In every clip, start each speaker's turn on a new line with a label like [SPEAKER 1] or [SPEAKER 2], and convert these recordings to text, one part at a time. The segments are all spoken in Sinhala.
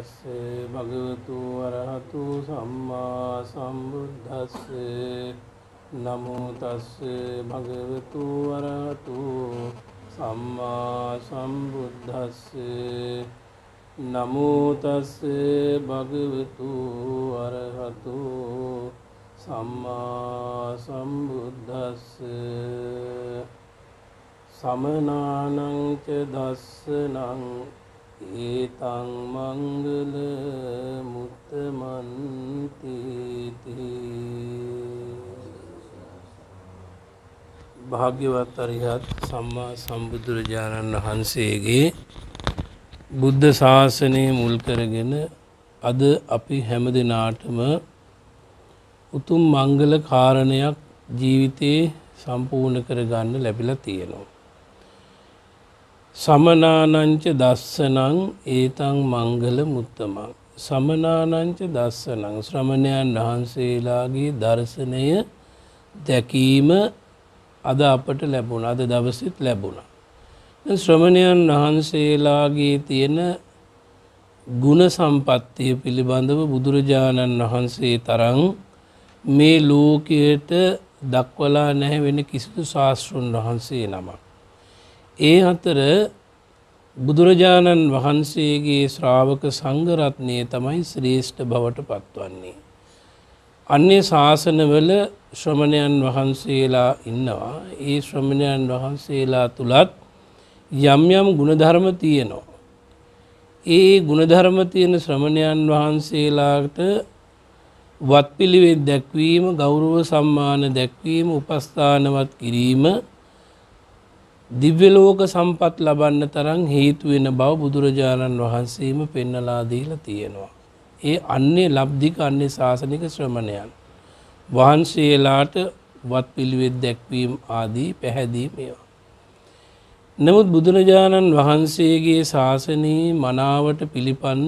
[SPEAKER 1] තස්ස භගවතු වරහතු සම්මා සම්බුද්දස්ස නමෝ තස්ස භගවතු වරහතු සම්මා සම්බුද්දස්ස නමෝ තස්ස භගවතු වරහතු සම්මා සම්බුද්දස්ස සමනානං ච දස්සනං ඒතං මංගල මුත්තමන්තිති
[SPEAKER 2] භාග්‍යවත් අරිහත්
[SPEAKER 1] සම්මා සම්බුදුරජාණන් වහන්සේගේ බුද්ධ ශාසනය මුල් කරගෙන අද අපි හැම දෙනාටම උතුම් මංගල කාරණයක් ජීවිතයේ සම්පූර්ණ කරගන්න ලැබිලා තියෙනවා. සමනානංච දස්සනං ඒතං මංගල මුත්තමක්. සමනානංච දස්සනං ශ්‍රමණයන් වහන්සේලාගේ දර්ශනය දැකීම අද අපට ලැබුණ අද දවසිත් ලැබුණ. ශ්‍රමණයන් වහන්සේලාගේ තියෙන ගුණ සම්පත්තිය පිළිබඳව බුදුරජාණන් වහන්සේ තරං මේ ලෝකයට දක්වලා නැහැ වෙන කිසිදු ශාස්තෘන් වහන්සේ නමක්. ඒ අතර බුදුරජාණන් වහන්සේගේ ශ්‍රාවක සංගරත්නය තමයි ශ්‍රේෂ්ඨ බවට පත්වන්නේ. අන්නේ ශාසනවල ශ්‍රමණයන් වහන්සේලා ඉන්නවා ඒ ශ්‍රමණයන් වහන්සේලා තුළත් යම් යම් ගුණධර්ම තියෙනවා. ඒ ගුණධර්ම තියෙන ශ්‍රමණයන් වහන්සේලාට වත් පිළිවෙත් දැක්වීම ගෞරව සම්මාන දැක්වීම උපස්ථානවත් කිරීම දිව්‍යලෝක සම්පත් ලබන්න තරම් හේතුවෙන බව බුදුරජාණන් වහන්සේම පෙන්නලාදීල තියෙනවා. ඒ අන්නේ ලබ්ධික අන්නේ ශාසනික ශ්‍රමණයන්. වහන්සේලාට වත් පිළිවෙත් දැක්වීම් ආදී පැහැදීමේවා. නමුත් බුදුරජාණන් වහන්සේගේ ශාසනයේ මනාවට පිළිපන්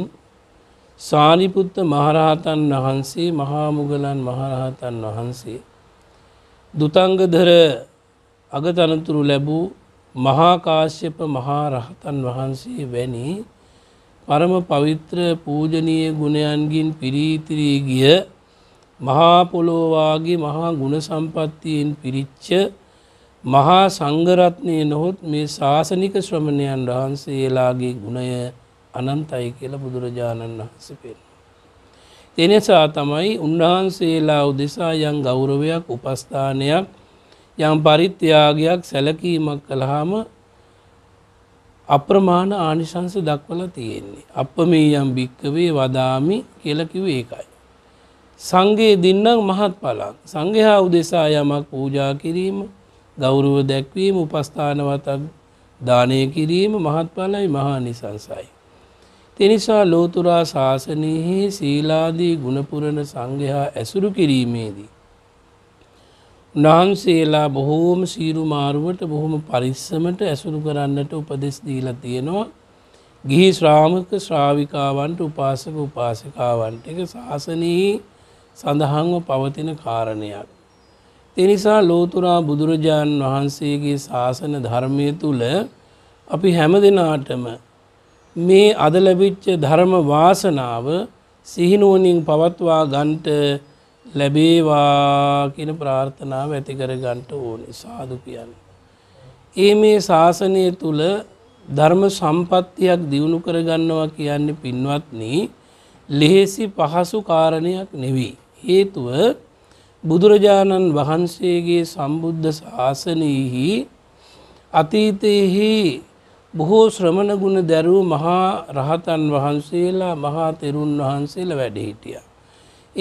[SPEAKER 1] සාරිපුත්ත මහරහතන් වහන්සේ මහාමුගලන් මහරහතන් වහන්සේ. දුතංගදර අගතනතුරු ලැබූ මහාකාශ්‍යප මහාරහතන් වහන්සේ වැනි පරම පවිත්‍ර පූජනීය ගුණයන්ගින් පිරීතිරී ගිය මහා පොළොවාගේ මහා ගුණ සම්පත්තියෙන් පිරිච්ච මහා සංගරත්නය නොහොත් මේ ශාසනික ශ්‍රමණයන් වහන්සේලාගේ ගුණය අනන්තයි කියල බුදුරජාණන් වහන්සේ පෙන්. එනිසා තමයි උන්වහන්සේලා උදෙසා යම් ගෞරවයක් උපස්ථානයක් යම් පරිත්‍යයාගයක් සැලකීමක් කළහාම අප්‍රමාණ ආනිශංස දක්වල තියෙන්නේ. අප මේ යම් භික්කවේ වදාමි කියලකිව ඒකයි. සංගේ දින්නම් මහත් පලක් සංඝහා උදෙසා යමක් පූජා කිරීම ගෞරුව දැක්වීම උපස්ථානවතක් දානය කිරීම මහත්ඵලයි මහා නිසංසයි. තිනිසා ලෝතුරා ශාසනයහි සීලාදී ගුණපුරණ සංඝහා ඇසුරු කිරීමේදී. උන්වහන්සේලා බොහෝම සීරු මාරුවට බොහොම පරිස්සමට ඇසුරු කරන්නට උපදෙස් දීලා තියෙනවා ගිහි ශ්‍රාමක ශ්‍රාවිකාවන්ට උපාසක උපාසකාවන්ට එක ශාසනයේ සඳහන්ව පවතින කාරණයක්. තිනිසා ලෝතුරා බුදුරජාණන් වහන්සේගේ ශාසන ධර්මය තුළ අපි හැම දෙනාටම මේ අද ලැබිච්ච ධර්ම වාසනාව සිහිනුවනින් පවත්වා ගන්ට ලැබේවා කියන ප්‍රාර්ථනාව ඇති කරගන්ට ඕනේ සාදු කියන්න. ඒ මේ ශාසනය තුළ ධර්ම සම්පත්තියක් දියුණු කරගන්නවා කියන්නේ පින්වත්නි ලෙහෙසි පහසු කාරණයක් නෙවී. හේතුව බුදුරජාණන් වහන්සේගේ සම්බුද්ධ ශාසනයෙහි අතීතයෙහි බොහෝ ශ්‍රමණ ගුණ දැරූ මහා රහතන් වහන්සේලා මහා තෙරුන් වහන්සේලා වැඩහිටියා.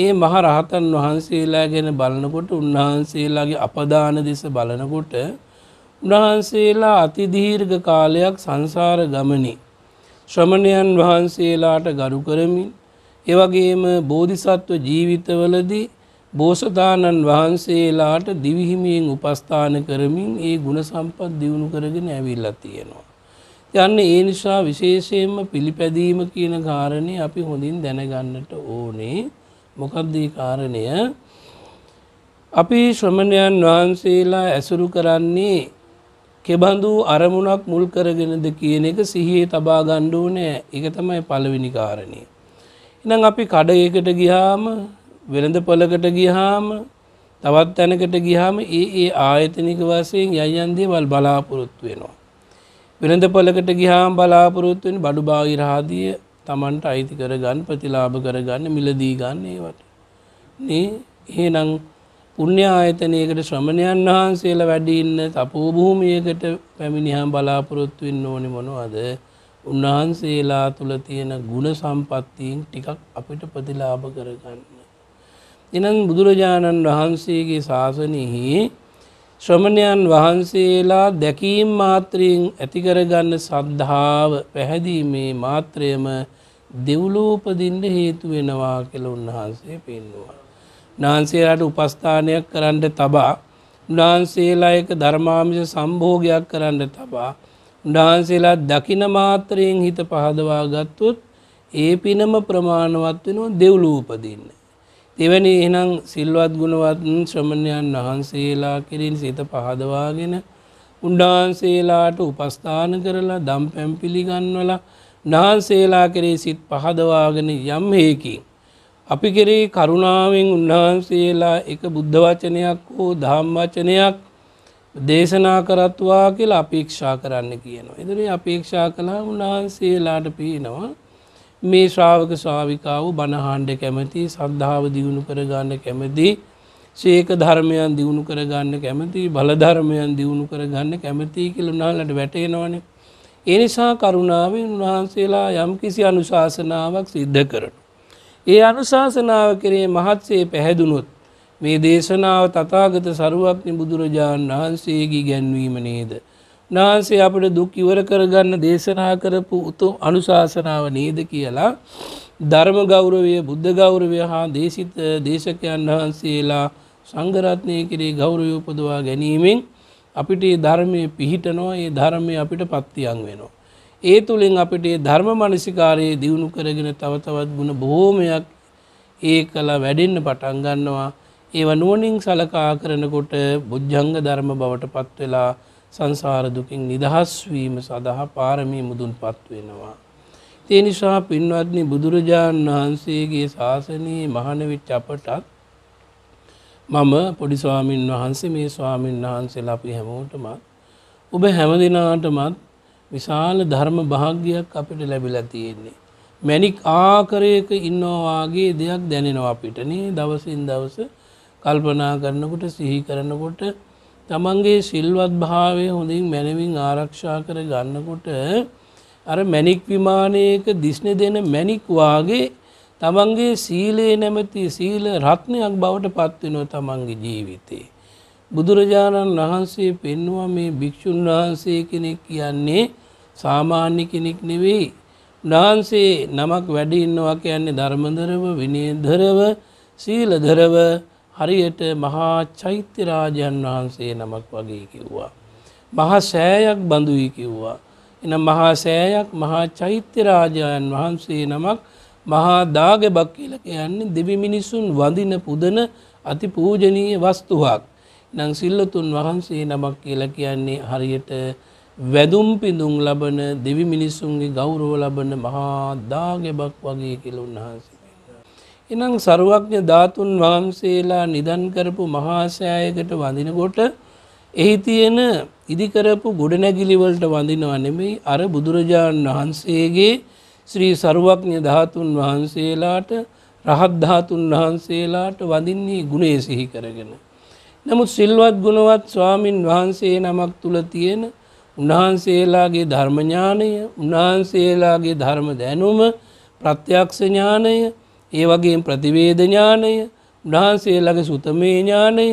[SPEAKER 1] ඒ මහරහතන් වහන්සේලා ගැන බලනකොට උන්වහන්සේලාගේ අපදාන දෙස බලනකොට උන්වහන්සේලා අතිදීර්ඝ කාලයක් සංසාර ගමනේ ශ්‍රමණයන් වහන්සේලාට ගරු කරමින් එවගේම බෝධිසත්ව ජීවිතවලදී බෝසතාණන් වහන්සේලාට දිවිහිමියෙන් උපස්ථාන කරමින් ඒ ගුණ සම්පත් දියුණු කරගෙන ඇවිල්ලා තියෙනවා. යන්න ඒ නිසා විශේෂයෙන්ම පිළිපැදීම කියන කාරණේ අපි හොඳින් දැනගන්නට ඕනේ. මොකක්දී කාරණය අපි ශ්‍රමණයන් වහන්සේලා ඇසුරු කරන්නේ කෙබඳු අරමුණක් මුල් කරගෙනද කියන එක සිහියේ තබා ගණ්ඩුවනෑ එක තමයි පලවිනි කාරණය. ඉනම් අපි කඩයකට ගිහාම වෙළඳ පොලකට ගිහාම තවත් තැනකට ගිහාම ඒ ඒ ආයතනික වසයෙන් යයන්දේවල් බලාපොරොත්තු වෙනවා. වෙළඳ පොලකට ගිහාම් බලාපොරොත්තුවෙන් බඩු භාවිරාදිය තමන්ට අයිති කර ගන්න ප්‍රතිලාභ කරගන්න මිලදී ගන්න ඒවට. නේ ඒනං පුුණ්‍ය ආයතනයකට ශ්‍රමණයන් වහන්සේලා වැඩිඉන්න තපෝභූමියකට පැමිණිහම් බලාපොරොත්තු වෙන්න ඕනි මොනවද උන්වහන්සේලා තුළ තියෙන ගුණ සම්පත්තියෙන් ටිකක් අපිට ප්‍රතිලාභ කරගන්න. එනම් බුදුරජාණන් වහන්සේගේ ශාසනයහි ශ්‍රමණයන් වහන්සේලා දැකීම් මාත්‍රයෙන් ඇතිකරගන්න සද්ධාව පැහැදීමේ මාත්‍රයම දෙව්ලෝපදින්ට හේතු වෙනවා කළ උන්වහන්සේ පෙන්වා. නාන්සේලාට උපස්ථානයක් කරන්න තබා උන්වහන්සේලා එක ධර්මාමිෂ සම්භෝගයක් කරන්න තබා උන්වහන්සේලා දකින මාත්‍රයෙන් හිත පහදවා ගත්තුත් ඒ පිනම ප්‍රමාණවත් වෙනවා දෙව්ලූපදින්න. එවැනි එහෙනම් සිල්වත් ගුණවත් ශ්‍රමණයන් වහන්සේලා කෙරින් සිත පහදවාගෙන උන්වහන්සේලාට උපස්ථාන කරලා දම් පැම් පිළිගන්වලා උන්වහන්සේලා කෙරේ සිත් පහදවාගෙන යම් හේකින් අපි කෙරේ කරුණාවෙන් උන්වහන්සේලා එක බුද්ධ වචනයක් හෝ ධම්ම වචනයක් දේශනා කරත්වා කියලා අපේක්ෂා කරන්න කියනවා. එදිරි අපේක්ෂා කළා උන්වහන්සේලාට පේනවා මේ ශ්‍රාවක ශාවිකාව බණහාණ්ඩ කැමති සද්ධාව දියුණු කරගන්න කැමති ශේක ධර්මයන් දියුණු කරගන්න කැමති බලධර්මයන් දියුණු කරගන්න කැමති කියලා උන්වහන්සේලාට වැටෙනවනේ. ඒ නිසා කරුණාවෙන් උන්වහන්සේලා යම් කිසි අනුශාසනාවක් සිද්ධ කරන. ඒ අනුශාසනාව කරේ මහත්සේ පැහැදුනොත් මේ දේශනාව තතාගත සරුවක්නි බුදුරජාණන් වහන්සේගේ ගැන්වීම නේද. නාන්සේ අපට දුක් ඉවර කරගන්න දේශනා කරපු උතු අනුශාසනාව නේද කියලා ධර්ම ගෞරවය බුද්ධ ගෞරවය හා දේශිත දේශකයන් වහන්සේලා සංගරත්නය කිරේ ගෞරවය උපදවා ගැනීමෙන් අපිට ඒ ධර්මය පිහිටනවා ඒ ධර්මය අපිට පත්තියන් වෙනවා. ඒ තුළින් අපිට ඒ ධර්ම මනසිකාරයේ දියුණු කරගෙන තවතවත් ගුණ බොහෝමයක් ඒ කලා වැඩෙන්න පටන් ගන්නවා. ඒව නුවනින් සලකා කරනකොට බුද්ධංග ධර්ම බවට පත්වෙලා සංසාර දුකින් නිදහස් වීම සඳහා පාරමී මුදුන්පත් වෙනවා. ඒ නිසා පින්වත්නි බුදුරජාණන් වහන්සේගේ ශාසනයේ මහාන විච අපටත් මම පොඩි ස්වාමීන් වහන්සේ මේ ස්වාමීන් වහන්සේලා අපි හැමෝටම ඔබ හැම දෙනාටමත් විශාල ධර්ම භාග්‍යයක් අපිට ලැබිලා තියෙන්නේ. මැනික් ආකරයක ඉන්නවාගේ දෙයක් දැනෙනවා අපිට නේ දවසින් දවස කල්පනා කරනකොට සිහි කරනකොට තමන්ගේ සිල්වත් භාවය හොඳින් මැනවින් ආරක්ෂා කර ගන්නකොට අර මැනික් විමානයක දිස්න දෙන මැනික් වාගේ තමන්ගේ සීලේ නැමැති සීල රත්නයක් බවට පත්වෙනවා තමන්ගේ ජීවිතේ. බුදුරජාණන් වහන්සේ පෙන්වා මේ භික්‍ෂූන් වහන්සේ කෙනෙක් කියන්නේ සාමාන්‍ය කෙනෙක් නෙවෙයි. උන්වහන්සේ නමක් වැඩ ඉන්නවා කියන්නේ ධර්මදරව විනේදරව සීලදරව හරියට මහා චෛත්‍ය රාජයන් වහන්සේ නමක් වගේ කිව්වා. මහා සෑයක් බඳුයි කිව්වා. එනම් මහා සෑයක් මහා චෛත්‍ය රාජයන් වහන්සේ නමක් මහා දාගබක් කියල කියන්නේ දෙවි මිනිසුන් වඳින පුදන අති පූජනීය වස්තුවක් නං සිල්ලතුන් වහන්සේ නමක් කියල කියන්නේ හරියට වැදුම් පිඳුම් ලබන දෙවි මිනිස්සුන්ගේ ගෞරව ලබන මහා දාගෙබක් වගේ කියල උන්වහන්සේ. එනම් සරුවක්ඥ ධාතුන් වහන්සේලා නිදන් කරපු මහාසෑයකට වඳිනකොට එහි තියෙන ඉදිකරපු ගොඩනැගිලිවලට වඳිනව නෙමෙයි අර බුදුරජාණන් වහන්සේගේ ශ්‍රී සරුවක්ඥ ධාතුන් වහන්සේලාට රහත්ධාතුන් වහන්සේලාට වඳින්නේ ගුණේ සිහි කරගෙන. නමුත් සිල්වත් ගුණවත් ස්වාමින් වහන්සේ නමක් තුළ තියෙන උන්වහන්සේලාගේ ධර්මඥානය උන්වහන්සේලාගේ ධර්ම දැනුම ප්‍රත්‍යක්ෂඥානය ඒ වගේ ප්‍රතිවේදඥානය උන්වහන්සේලාගේ සුතමේ ඥානය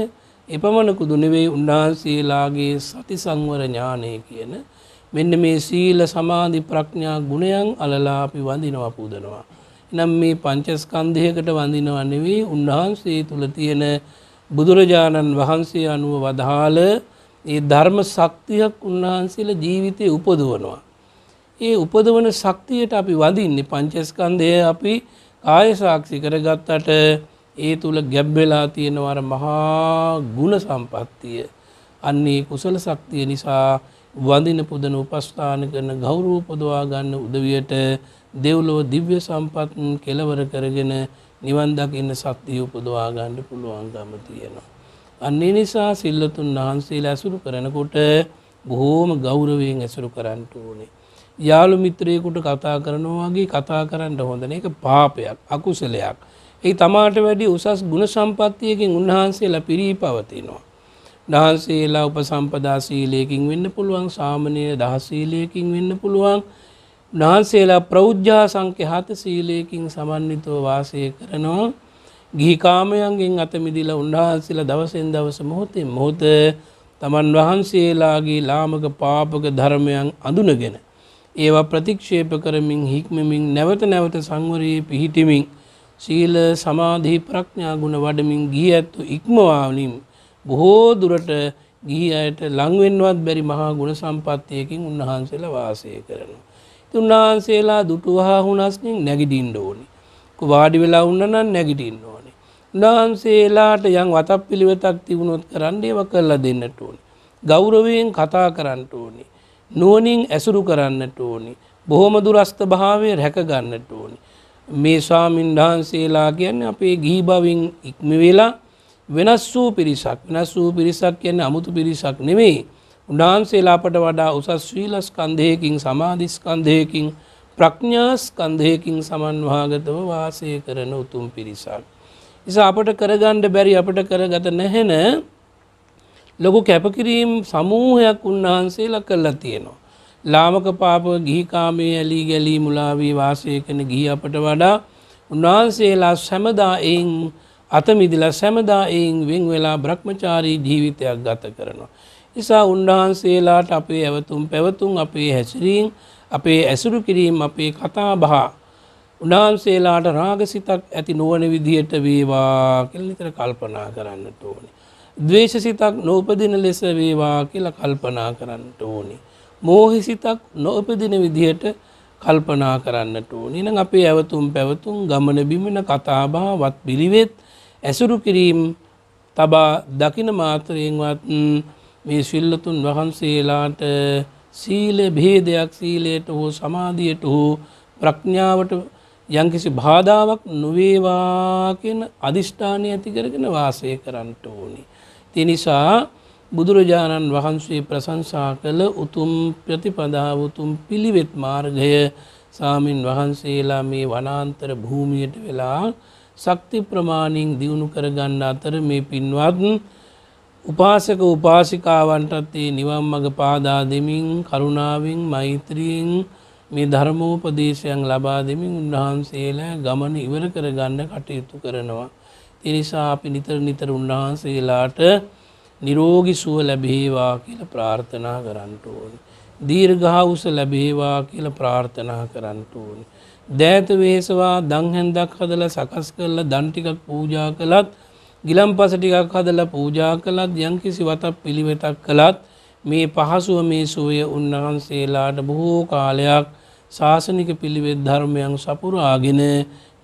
[SPEAKER 1] එපමණකුදු නෙවෙයි උන්වහන්සේලාගේ සති සංවර ඥානය කියන මෙන්න මේ සීල සමාධි ප්‍රඥා ගුණයන් අලලා අපි වඳිනවා පුදනවා. එනම් මේ පංචස්කන්ධයකට වඳිනවා නෙවෙයි උන්වහන්සේ තුල තියෙන බුදුරජාණන් වහන්සේ අනුව වදාළ ඒ ධර්ම ශක්තියක් උන්වහන්සේලා ජීවිතේ උපදවනවා. ඒ උපදවන ශක්තියට අපි වඳින්නේ පංචස්කන්ධය අපි කාය සාක්ෂි කරගත්තට ඒ තුල ගැබ් වෙලා තියෙනවර මහා ගුණ සම්පත්තිය. අන්නේ කුසල ශක්තිය නිසා වඳින පුදන උපස්ථාන කරන ගෞරූපදවා ගන්න උදවියට දෙව්ලෝ දිව්‍ය සම්පත් කෙලවර කරගෙන නිවන්දක් ඉන්න සත්‍යය උපදවාගන්න පුළුවන්ගම තියෙනවා. අන්නේ නිසා සිල්ලතුන් වහන්සේ ඇසුරු කරනකොට බොහෝම ගෞරවයෙන් ඇසුරු කරන්නට ඕනේ. යාළු මිත්‍රයකුට කතා කරනවාගේ කතා කරන්න හොඳන එක පාපයක් අකුසලයක්. ඒ තමාට වැඩි උසස් ගුණ සම්පත්තියකින් උන්වහන්සේලා පිරී පවතිනවා. දාන්සේලා උපසම්පදා සීලයකින් වෙන්න පුළුවන් සාමනය දහසීලයකින් වෙන්න පුළුවන් නාන්සේලා ප්‍රෞද්ජා සංඛ්‍යාත සීලයකින් සමන්විතව වාසය කරනවා ගිහිකාමයන්ගෙන් අතමිදිල උන්වහන්සේලා දවසෙන් දවස මොහොතේ මොහොත තමන් වහන්සේලාගේ ලාමක පාපක ධර්මයන් අඳුනගෙන ඒවා ප්‍රතික්ෂේප කරමින් හික්මමින් නැවත නැවත සංවරයේ පිහිටිමින් සීල සමාධි ප්‍රඥා ගුණ වඩමින් ගිය ඇත්තු ඉක්මවාලින් බොහෝ දුරට ගිහි අයට ලංවෙන්වත් බැරි මහා ගුණ සම්පත්තියකින් උන්වහන්සේලා වාසය කරනවා. උන්වහන්සේලා දුටුවහා හුනස්නින් නැගිටින්න ඕනි. වාඩි වෙලා උන්නනම් නැගිටින්න ඕනි. උන්වහන්සේලාට යම් වතක් පිළිවෙතක් තිබුණොත් කරන්න ඒව කරලා දෙන්නට ඕනි. ගෞරවයෙන් කතා කරන්නට ඕනි. නුවණින් ඇසුරු කරන්නට ඕනි. බොහොම දුරස්ත භාවය රැක ගන්නට ඕනි. මේ ස්වාමීන් වහන්සේලා කියන්නේ අපේ ගිහි භවෙන් ඉක්ම වෙලා වෙනස් වූ පිරිසක් වෙනස් වූ පිරිසක් කියන්නේ අමුතු පිරිසක් නෙමේ උන්වහන්සේලාපට වඩා උසස් ශීලස්කන්ධයකින් සමාධිස්කන්ධයකින් ප්‍රඥාස්කන්ධයකින් සමන්වාගතව වාසය කරන උතුම් පිරිසක්. නිසා අපට කරගණ්ඩ බැරි අපට කරගත නැහැන ලොකු කැපකිරීම් සමූහයක් උන්වහන්සේලා කරලා තියෙනවා. ලාමක පාප ගිහිකාමේ ඇලි ගැලී මුලාවී වාසය කන ගිහි අපට වඩා උන්වහන්සේලා සැමදා එයින් අත මිදිලා සැමදා එයින් වෙන් වෙලා බ්‍රහ්මචාරී ජීවිතයක් ගත කරනවා. නිසා උන්වහන්සේලාට අපේ ඇවතුම් පැවතුම් අපේ හැසිරීම් අපේ ඇසුරු කිරීම් අපේ කතා බහ උන්වහන්සේලාට රාගසිතක් ඇති නොවන විදිහට වේවා කියලා නිතර කල්පනා කරන්නට ඕනේ. ද්වේෂසිතක් නූපදින ලෙස වේවා කියලා කල්පනා කරන්නට ඕනේ. මෝහිසිතක් නොඋපදින විදිහට කල්පනා කරන්නට ඕනේ. එහෙනම් අපේ ඇවතුම් පැවතුම් ගමන බිමන කතාබහ වත් පිළිවෙත් ඇසුරු කිරීම් තබා දකින මාතරයෙන්වත් මේ ශිල්ලතුන් වහන්සේලාට සීල භේදයක් සීලයට හෝ සමාධියට හෝ ප්‍රඥාවට යම්කිසි බාධාවක් නොවේවා කියන අදිෂ්ඨානය ඇති කරගෙන වාසය කරන්නට ඕනි. ඒ නිසා බුදුරජාණන් වහන්සේ ප්‍රශංසා කළ උතුම් ප්‍රතිපදාව උතුම් පිළිවෙත් මාර්ගය සාමින් වහන්සේලා මේ වනාන්තර භූමියට වෙලා ශක්ති ප්‍රමාණින් දියුණු කරගන්න අතර මේ පින්වත් උපාසක උපාසිකාවන්ටත් ඒ නිවන් මඟ පාදා දෙමින් කරුණාවෙන් මෛත්‍රියෙන් මේ ධර්මෝපදේශයන් ලබා දෙමින් උන්වහන්සේලා ගමන ඉවර කරගන්න කටයුතු කරනවා. තිනිසා අපි නිතර නිතර උන්වහන්සේලාට නිරෝගි සුව ලැබේවා කියල ප්‍රාර්ථනා කරන්නට ඕනි. දීර්ඝාවුස ලැබේවා කියල ප්‍රාර්ථනා කරන්නට ඕනි. දෑත වේසවා දංහැන්දක් හදල සකස් කරලා දන්ටිකක් පූජා කළත් ගිලම් පස ටිකක් හදල පූජා කළත් යංකිසි වතක් පිළිවෙතක් කළත් මේ පහසුව මේ සුවය උන්වහන්සේලාට බොහෝ කාලයක් ශාසනික පිළිවෙත් ධර්මයන් සපුරාගෙන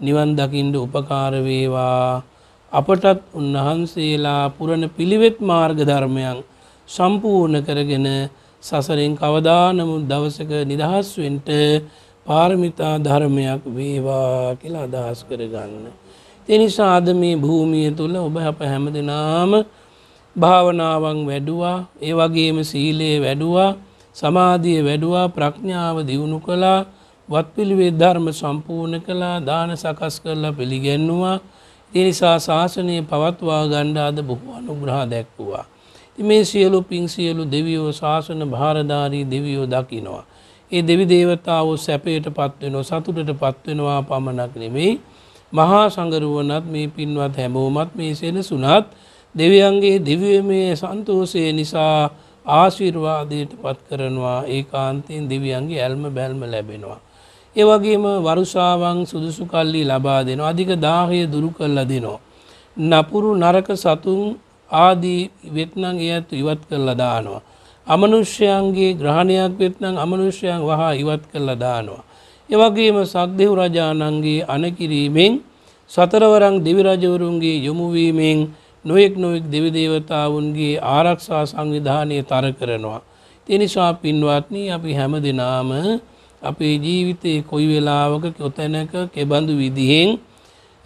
[SPEAKER 1] නිවන් දකිින්ට උපකාර වේවා අපටත් උන්වහන්සේලා පුරණ පිළිවෙත් මාර්ග ධර්මයන් සම්පූර්ණ කරගෙන සසරෙන් කවදානමු දවසක නිදහස්වෙන්ට පාරමිතා ධර්මයක් වේවා කියලා අදහස් කරගන්න. තිනිසා අද මේ භූමිය තුළ ඔබ අප හැම දෙනාම භාවනාවන් වැඩුවා ඒ වගේම සීලයේ වැඩුවා සමාධිය වැඩුවා ප්‍රඥාව දියුණු කළා වත්පිළිවේ ධර්ම සම්පූර්ණ කළා දාන සකස් කරලා පිළිගැන්නවා ඒ නිසා ශාසනය පවත්වා ගන්න අද බොහෝ අනුග්‍රහ දැක්වුවා. ඉතින් මේ සියලු පින් සියලු දෙවියෝ ශාසන භාරධාරී දෙවියෝ දකිනවා. ඒ දෙවි දේවතාවෝ සැපයට පත්වෙනවා සතුටට පත්වෙනවා පමණක් නෙමෙයි මහා සංගරුවනත් මේ පින්වත් හැමෝමත් මේ සෙනසුනත් දෙවියන්ගේ දිව්‍යමය සන්තෝෂය නිසා ආශිර්වාදයට පත් කරනවා ඒ කාන්තයෙන් දෙවියන්ගේ ඇල්ම බැල්ම ලැබෙනවා. ඒ වගේම වරුසාවන් සුදුසු කල්ලි ලබා දෙනවා අධික දාහය දුරු කල්ලා දෙනවා. නපුරු නරක සතුන් ආදී වෙත්නං එයත් ඉවත් කරලා දානවා. අමනුෂ්‍යයන්ගේ ග්‍රහණයක් වෙත්නම් අමනුෂ්‍යයන් වහා ඉවත් කරලා දානවා. එවගේම සක්දෙව් රජාණන්ගේ අනකිරීමෙන් සතරවරං දෙවිරජවරුන්ගේ යොමුවීමෙන් නොයෙක් නොයෙක් දෙවිදේවතාවුන්ගේ ආරක්ෂා සංවිධානය තර කරනවා. තිනිසා පින්වත්නී අපි හැම දෙනාම අපේ ජීවිතයේ කොයි වෙලාවක කොතැනක කෙබඳු විදිහෙන්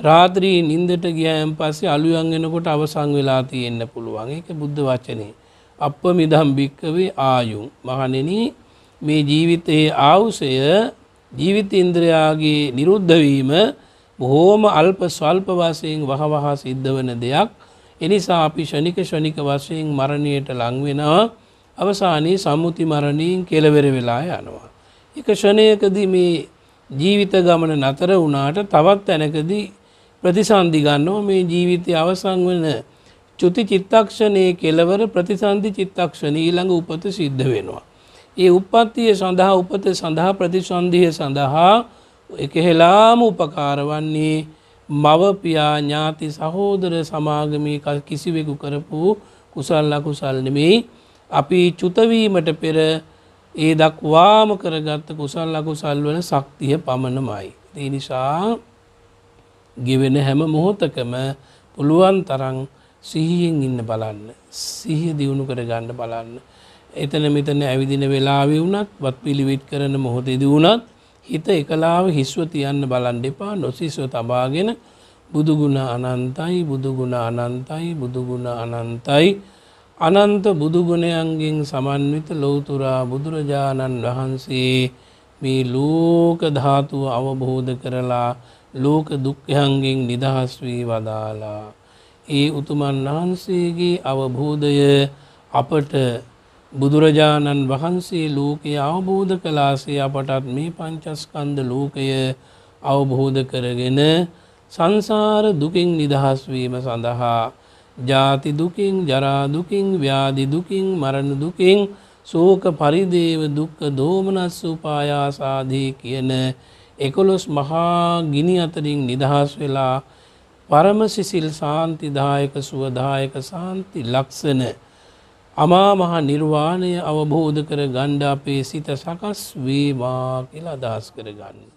[SPEAKER 1] රාත්‍රී නින්දට ගියයන් පස්සේ අලුයන් එනකොට අවසං වෙලා තියෙන්න පුළුවන් ඒක බුද්ධ වචනේ අප මිදම් භික්කවේ ආයුම් මහනෙන මේ ජීවිතයේ ආවුසය ජීවිත ඉන්ද්‍රයාගේ නිරුද්ධවීම බොහෝම අල්ප ස්වල්ප වසයෙන් වහවහා සිද්ධ වන දෙයක් එනිසා අපි ෂණික ෂණික වශයෙන් මරණයට ලංවෙනවා අවසානයේ සම්මුති මරණීන් කෙලවෙර වෙලා යනවා. එක ෂණයකදී මේ ජීවිත ගමන නතර වුණාට තවත් තැනකදී ප්‍රතිසන්ධි ගන්නව මේ ජීවිතය අවසං වන චුති චිත්තක්ෂණයේ කෙලවර ප්‍රතිසන්ධි චිත්තක්ෂණ ඊළඟ උපත සිද්ධ වෙනවා. ඒ උපත්තිය සඳහා උපත සඳහා ප්‍රතිසන්ධිය සඳහා එකහෙලාම උපකාර වන්නේ මවපියා ඥාති සහෝදර සමාගමී කිසිවෙකු කරපු කුසල් අකුසල් නෙමෙයි අපි චුතවීමට පෙර ඒ දක්වාම කරගත්ත කුසල් අකුසල් වල ශක්තිය පමණමයි. ඒ නිසා ගෙවෙන හැම මොහොතකම පුළුවන් තරම් සිහියෙන් ඉන්න බලන්න සිහිය දියුණු කර ගණ්ඩ බලන්න එතන මෙතන ඇවිදින වෙලාවෙ වුණත් වත් පිළිවිට් කරන මොහොතේද වුණත් හිත එකලාව හිස්ව තියන්න බලන් දෙපා නොසිස්ව තබාගෙන බුදුගුණ අනන්තයි බුදුගුණ අනන්තයි බුදුගුණ අනන්තයි අනන්ත බුදුගුණයන්ගෙන් සමන්විත ලෝතුරා බුදුරජාණන් වහන්සේ මේ ලෝක ධාතුව අවබෝධ කරලා ලෝක දුක්ඛයන්ගෙන් නිදහස් වී වදාලා ඒ උතුමන් වහන්සේගේ අවබෝධය අපට බුදුරජාණන් වහන්සේ ලෝකය අවබෝධ කලාසේ අපටත් මේ පංචස්කන්ද ලෝකය අවබෝධ කරගෙන සංසාර දුකින් නිදහස්වීම සඳහා ජාති දුකින් ජරාදුකින් ව්‍යාධි දුකින් මරණ දුකින් සෝක පරිදේව දුක්ක දෝමනස් උපායාසාදී කියන එකොළොස් මහා ගිනි අතරින් නිදහස් වෙලා පරමසිසිල් සාන්තිදායක සුවදායක සාන්ති ලක්ෂණ අමාමහ නිර්වාණය අවබෝධ කර ගණ්ඩාපේ සිත සකස් වේවා කියලා අදහස් කර ගන්න.